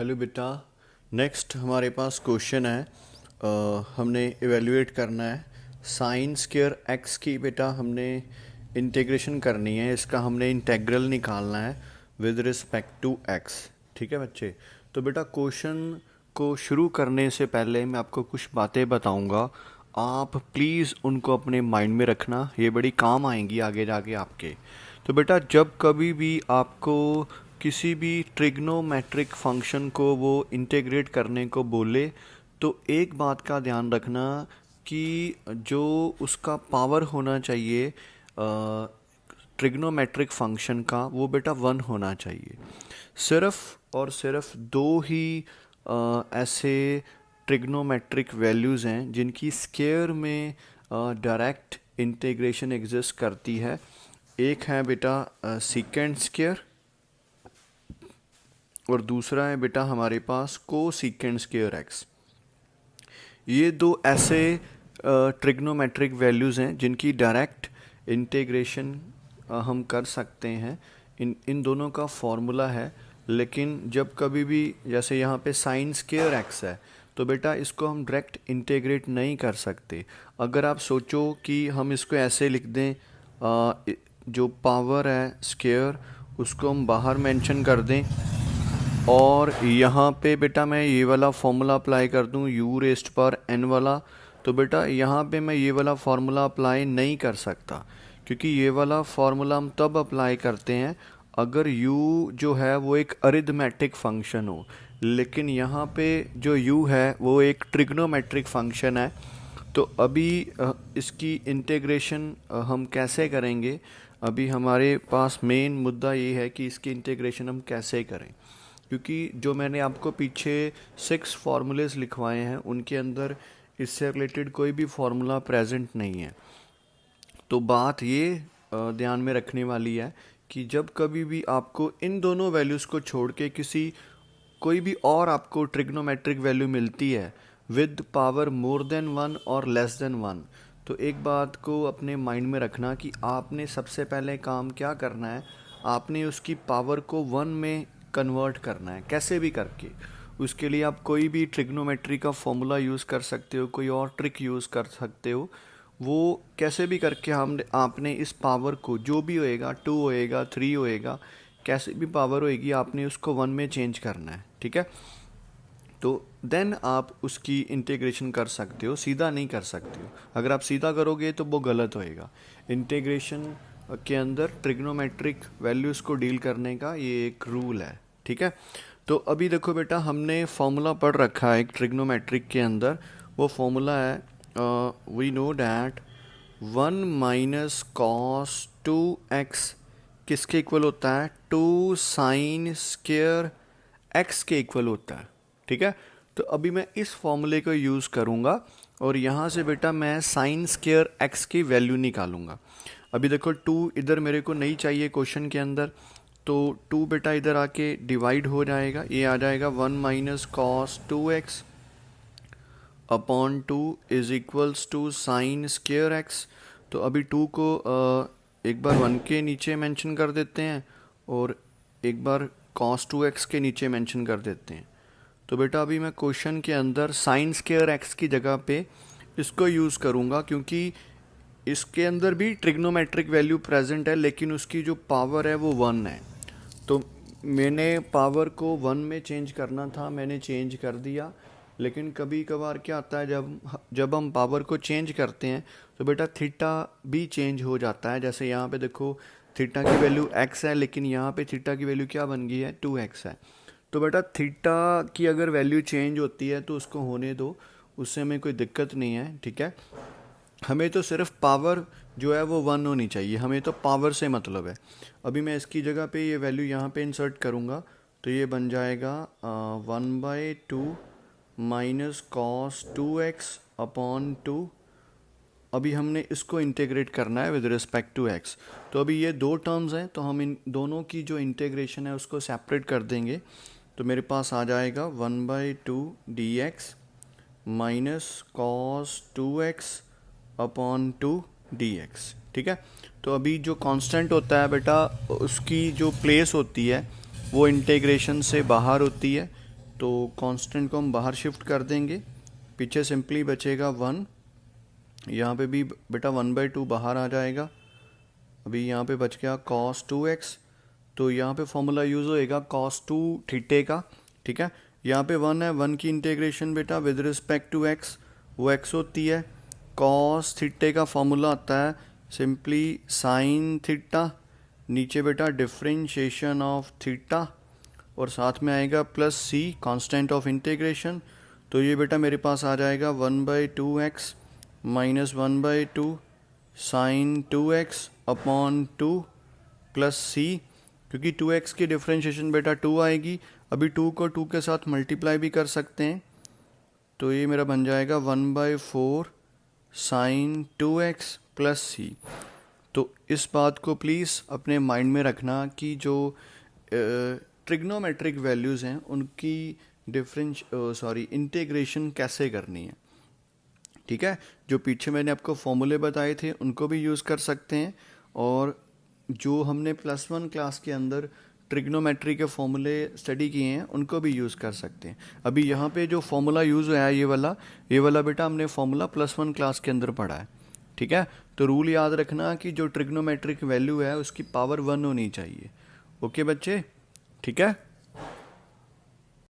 hello बेटा next हमारे पास question है आ, हमने इवेल्यूएट करना है साइन स्केयर एक्स की बेटा हमने इंटीग्रेशन करनी है इसका हमने इंटेग्रल निकालना है विद रिस्पेक्ट टू एक्स ठीक है बच्चे तो बेटा क्वेश्चन को शुरू करने से पहले मैं आपको कुछ बातें बताऊंगा आप प्लीज़ उनको अपने माइंड में रखना ये बड़ी काम आएंगी आगे जाके आपके तो बेटा जब कभी भी आपको किसी भी ट्रिग्नोमेट्रिक फंक्शन को वो इंटेग्रेट करने को बोले तो एक बात का ध्यान रखना कि जो उसका पावर होना चाहिए ट्रिग्नोमेट्रिक फंक्शन का वो बेटा वन होना चाहिए सिर्फ और सिर्फ दो ही आ, ऐसे ट्रिग्नोमेट्रिक वैल्यूज़ हैं जिनकी स्केयर में डायरेक्ट इंटीग्रेशन एग्जिस्ट करती है एक है बेटा सीकेंड स्केयर और दूसरा है बेटा हमारे पास को सीकेंड स्केयर एक्स ये दो ऐसे ट्रिग्नोमेट्रिक वैल्यूज़ हैं जिनकी डायरेक्ट इंटीग्रेशन हम कर सकते हैं इन इन दोनों का फॉर्मूला है लेकिन जब कभी भी जैसे यहाँ पे साइन स्केयर एक्स है तो बेटा इसको हम डायरेक्ट इंटीग्रेट नहीं कर सकते अगर आप सोचो कि हम इसको ऐसे लिख दें आ, जो पावर है स्केयर उसको हम बाहर मेंशन कर दें और यहाँ पे बेटा मैं ये वाला फॉर्मूला अप्लाई कर दूँ यू रेस्ट पर एन वाला तो बेटा यहाँ पे मैं ये वाला फार्मूला अप्लाई नहीं कर सकता क्योंकि ये वाला फार्मूला हम तब अप्लाई करते हैं अगर u जो है वो एक अरिथमेटिक फंक्शन हो लेकिन यहाँ पे जो u है वो एक ट्रिग्नोमेट्रिक फंक्शन है तो अभी इसकी इंटेग्रेशन हम कैसे करेंगे अभी हमारे पास मेन मुद्दा ये है कि इसकी इंटेग्रेशन हम कैसे करें क्योंकि जो मैंने आपको पीछे सिक्स फार्मूलेज लिखवाए हैं उनके अंदर इससे रिलेटेड कोई भी फार्मूला प्रेजेंट नहीं है तो बात ये ध्यान में रखने वाली है कि जब कभी भी आपको इन दोनों वैल्यूज़ को छोड़ के किसी कोई भी और आपको ट्रिग्नोमेट्रिक वैल्यू मिलती है with power more than one और लेस देन वन तो एक बात को अपने माइंड में रखना कि आपने सबसे पहले काम क्या करना है आपने उसकी पावर को वन में कन्वर्ट करना है कैसे भी करके उसके लिए आप कोई भी ट्रिग्नोमेट्री का फॉर्मूला यूज़ कर सकते हो कोई और ट्रिक यूज़ कर सकते हो वो कैसे भी करके हम आपने इस पावर को जो भी होएगा टू होएगा थ्री होएगा कैसे भी पावर होएगी आपने उसको वन में चेंज करना है ठीक है तो देन आप उसकी इंटीग्रेशन कर सकते हो सीधा नहीं कर सकते हो अगर आप सीधा करोगे तो वो गलत होएगा इंटीग्रेशन के अंदर ट्रिग्नोमेट्रिक वैल्यूज़ को डील करने का ये एक रूल है ठीक है तो अभी देखो बेटा हमने फॉर्मूला पढ़ रखा है एक ट्रिग्नोमेट्रिक के अंदर वो फॉर्मूला है we know that one minus cos two x किसके इक्वल होता है टू साइन स्केयर एक्स के इक्वल होता है ठीक है तो अभी मैं इस फॉर्मूले को यूज़ करूँगा और यहाँ से बेटा मैं साइन स्केयर एक्स की वैल्यू निकालूंगा अभी देखो टू इधर मेरे को नहीं चाहिए क्वेश्चन के अंदर तो टू बेटा इधर आके डिवाइड हो जाएगा ये आ जाएगा one minus cos two x upon two is equals to sine square x तो अभी टू को एक बार वन के नीचे मेंशन कर देते हैं और एक बार कॉस टू एक्स के नीचे मेंशन कर देते हैं तो बेटा अभी मैं क्वेश्चन के अंदर साइन स्केयर एक्स की जगह पे इसको यूज़ करूँगा क्योंकि इसके अंदर भी ट्रिग्नोमेट्रिक वैल्यू प्रेजेंट है लेकिन उसकी जो पावर है वो वन है तो मैंने पावर को वन में चेंज करना था मैंने चेंज कर दिया लेकिन कभी कभार क्या आता है जब जब हम पावर को चेंज करते हैं तो बेटा थीटा भी चेंज हो जाता है जैसे यहाँ पे देखो थीटा की वैल्यू एक्स है लेकिन यहाँ पे थीटा की वैल्यू क्या बन गई है टू एक्स है तो बेटा थीटा की अगर वैल्यू चेंज होती है तो उसको होने दो उससे हमें कोई दिक्कत नहीं है ठीक है हमें तो सिर्फ पावर जो है वो वन होनी चाहिए हमें तो पावर से मतलब है अभी मैं इसकी जगह पे ये वैल्यू यहाँ पे इंसर्ट करूँगा तो ये बन जाएगा one by two minus cos two x upon two अभी हमने इसको इंटेग्रेट करना है विद रिस्पेक्ट टू एक्स तो अभी ये दो टर्म्स हैं तो हम इन दोनों की जो इंटेग्रेशन है उसको सेपरेट कर देंगे तो मेरे पास आ जाएगा one by two d x minus cos two x upon two d x ठीक है तो अभी जो कांस्टेंट होता है बेटा उसकी जो प्लेस होती है वो इंटीग्रेशन से बाहर होती है तो कांस्टेंट को हम बाहर शिफ्ट कर देंगे पीछे सिंपली बचेगा वन यहाँ पे भी बेटा वन बाई टू बाहर आ जाएगा अभी यहाँ पे बच गया कॉस टू एक्स तो यहाँ पे फॉर्मूला यूज़ होएगा कॉस टू थीटे का ठीक है यहाँ पे वन है वन की इंटीग्रेशन बेटा विद रिस्पेक्ट टू एक्स वो एक्स होती है कॉस थीटे का फॉर्मूला आता है सिंपली साइन थीटा नीचे बेटा डिफ्रेंशिएशन ऑफ थीटा और साथ में आएगा plus c constant of integration तो ये बेटा मेरे पास आ जाएगा one by two x minus one by two sine two x upon two plus c क्योंकि टू एक्स की डिफ्रेंशिएशन बेटा टू आएगी अभी टू को टू के साथ मल्टीप्लाई भी कर सकते हैं तो ये मेरा बन जाएगा one by four sine two x plus c तो इस बात को प्लीज़ अपने माइंड में रखना कि जो ट्रिग्नोमेट्रिक वैल्यूज़ हैं उनकी डिफरेंस सॉरी इंटीग्रेशन कैसे करनी है ठीक है जो पीछे मैंने आपको फॉर्मूले बताए थे उनको भी यूज़ कर सकते हैं और जो हमने प्लस वन क्लास के अंदर ट्रिग्नोमेट्री के फॉर्मूले स्टडी किए हैं उनको भी यूज़ कर सकते हैं अभी यहाँ पे जो फॉर्मूला यूज़ हुआ है ये वाला ये वाला बेटा हमने फॉर्मूला प्लस वन क्लास के अंदर पढ़ा है ठीक है तो रूल याद रखना कि जो ट्रिग्नोमेट्रिक वैल्यू है उसकी पावर वन होनी चाहिए ओके बच्चे ठीक है